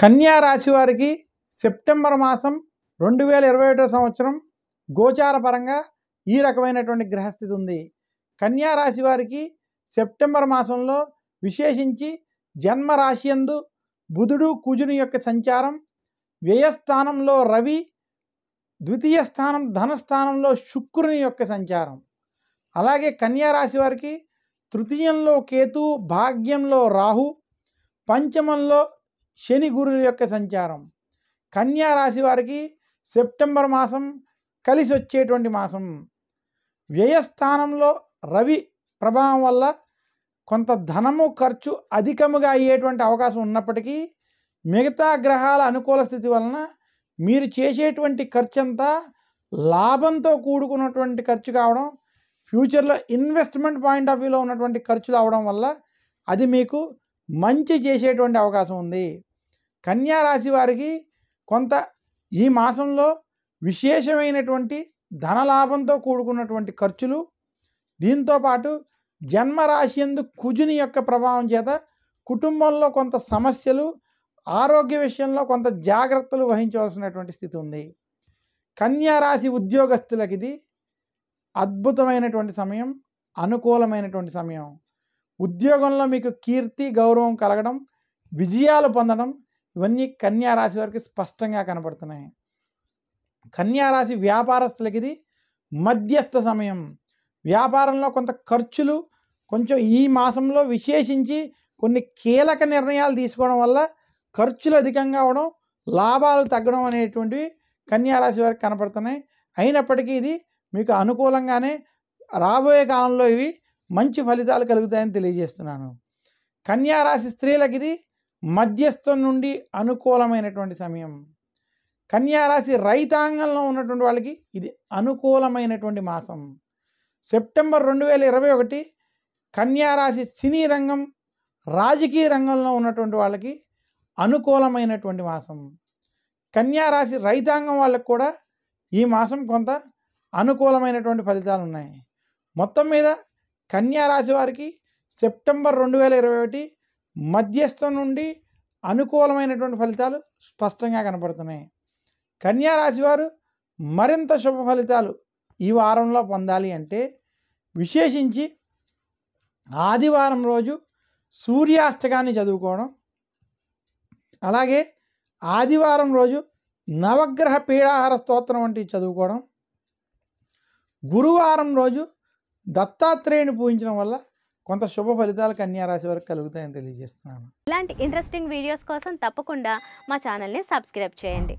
కన్యా రాశి వారికి సెప్టెంబర్ మాసం రెండు వేల ఇరవై ఒకటో సంవత్సరం గోచార పరంగా ఈ రకమైనటువంటి గ్రహస్థితి ఉంది కన్యా రాశి వారికి సెప్టెంబర్ మాసంలో విశేషించి జన్మ రాశియందు బుధుడు కుజుని యొక్క సంచారం వ్యయస్థానంలో రవి ద్వితీయ స్థానం ధనస్థానంలో శుక్రుని యొక్క సంచారం అలాగే కన్యా రాశి వారికి తృతీయంలో కేతు భాగ్యంలో రాహు పంచమంలో శని గురువుల యొక్క సంచారం కన్యా రాశి వారికి సెప్టెంబర్ మాసం కలిసి వచ్చేటువంటి మాసం వ్యయస్థానంలో రవి ప్రభావం వల్ల కొంత ధనము ఖర్చు అధికముగా అయ్యేటువంటి అవకాశం ఉన్నప్పటికీ మిగతా గ్రహాల అనుకూల స్థితి వలన మీరు చేసేటువంటి ఖర్చు అంతా లాభంతో కూడుకున్నటువంటి ఖర్చు కావడం ఫ్యూచర్లో ఇన్వెస్ట్మెంట్ పాయింట్ ఆఫ్ వ్యూలో ఉన్నటువంటి ఖర్చులు అవడం వల్ల అది మీకు మంచి చేసేటువంటి అవకాశం ఉంది కన్యా రాశి వారికి కొంత ఈ మాసంలో విశేషమైనటువంటి ధనలాభంతో కూడుకున్నటువంటి ఖర్చులు దీంతోపాటు జన్మరాశి ఎందు కుజుని యొక్క ప్రభావం చేత కుటుంబంలో కొంత సమస్యలు ఆరోగ్య విషయంలో కొంత జాగ్రత్తలు వహించవలసినటువంటి స్థితి ఉంది కన్యారాశి ఉద్యోగస్తులకి ఇది అద్భుతమైనటువంటి సమయం అనుకూలమైనటువంటి సమయం ఉద్యోగంలో మీకు కీర్తి గౌరవం కలగడం విజయాలు పొందడం ఇవన్నీ కన్యారాశి వారికి స్పష్టంగా కనపడుతున్నాయి కన్యారాశి వ్యాపారస్తులకి ఇది మధ్యస్థ సమయం వ్యాపారంలో కొంత ఖర్చులు కొంచెం ఈ మాసంలో విశేషించి కొన్ని కీలక నిర్ణయాలు తీసుకోవడం వల్ల ఖర్చులు అధికంగా అవడం లాభాలు తగ్గడం అనేటువంటివి కన్యారాశి వారికి కనపడుతున్నాయి అయినప్పటికీ ఇది మీకు అనుకూలంగానే రాబోయే కాలంలో ఇవి మంచి ఫలితాలు కలుగుతాయని తెలియజేస్తున్నాను కన్యారాశి స్త్రీలకు ఇది మధ్యస్థం నుండి అనుకూలమైనటువంటి సమయం కన్యారాశి రైతాంగంలో ఉన్నటువంటి వాళ్ళకి ఇది అనుకూలమైనటువంటి మాసం సెప్టెంబర్ రెండు వేల ఇరవై ఒకటి కన్యారాశి సినీ రంగం రాజకీయ రంగంలో ఉన్నటువంటి వాళ్ళకి అనుకూలమైనటువంటి మాసం కన్యారాశి రైతాంగం వాళ్ళకు కూడా ఈ మాసం కొంత అనుకూలమైనటువంటి ఫలితాలు ఉన్నాయి మొత్తం మీద కన్యారాశి వారికి సెప్టెంబర్ రెండు వేల ఇరవై ఒకటి మధ్యస్థం నుండి అనుకూలమైనటువంటి ఫలితాలు స్పష్టంగా కనపడుతున్నాయి కన్యారాశివారు వారు మరింత శుభ ఫలితాలు ఈ వారంలో పొందాలి అంటే విశేషించి ఆదివారం రోజు సూర్యాస్తకాన్ని చదువుకోవడం అలాగే ఆదివారం రోజు నవగ్రహ పీడాహార స్తోత్రం వంటివి చదువుకోవడం గురువారం రోజు దత్తాత్రేయుని పూజించడం వల్ల కొంత శుభ ఫలితాలు కన్యారాశి వరకు కలుగుతాయని తెలియజేస్తున్నాను ఇలాంటి ఇంట్రెస్టింగ్ వీడియోస్ కోసం తప్పకుండా మా ఛానల్ని సబ్స్క్రైబ్ చేయండి